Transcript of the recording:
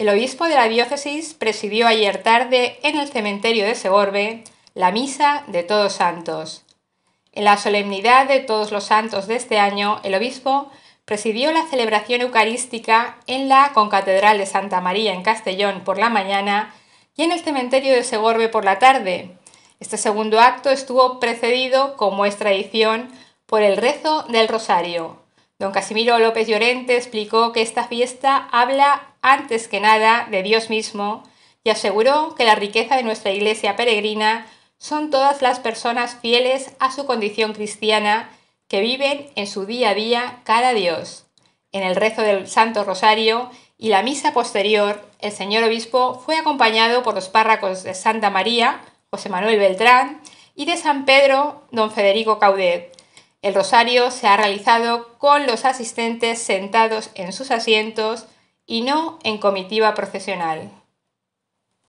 El obispo de la diócesis presidió ayer tarde en el cementerio de Segorbe la misa de Todos Santos. En la solemnidad de Todos los Santos de este año, el obispo presidió la celebración eucarística en la Concatedral de Santa María en Castellón por la mañana y en el cementerio de Segorbe por la tarde. Este segundo acto estuvo precedido, como es tradición, por el rezo del rosario, Don Casimiro López Llorente explicó que esta fiesta habla antes que nada de Dios mismo y aseguró que la riqueza de nuestra iglesia peregrina son todas las personas fieles a su condición cristiana que viven en su día a día cada Dios. En el rezo del Santo Rosario y la misa posterior, el señor obispo fue acompañado por los párracos de Santa María, José Manuel Beltrán, y de San Pedro, don Federico Caudet, el rosario se ha realizado con los asistentes sentados en sus asientos y no en comitiva profesional.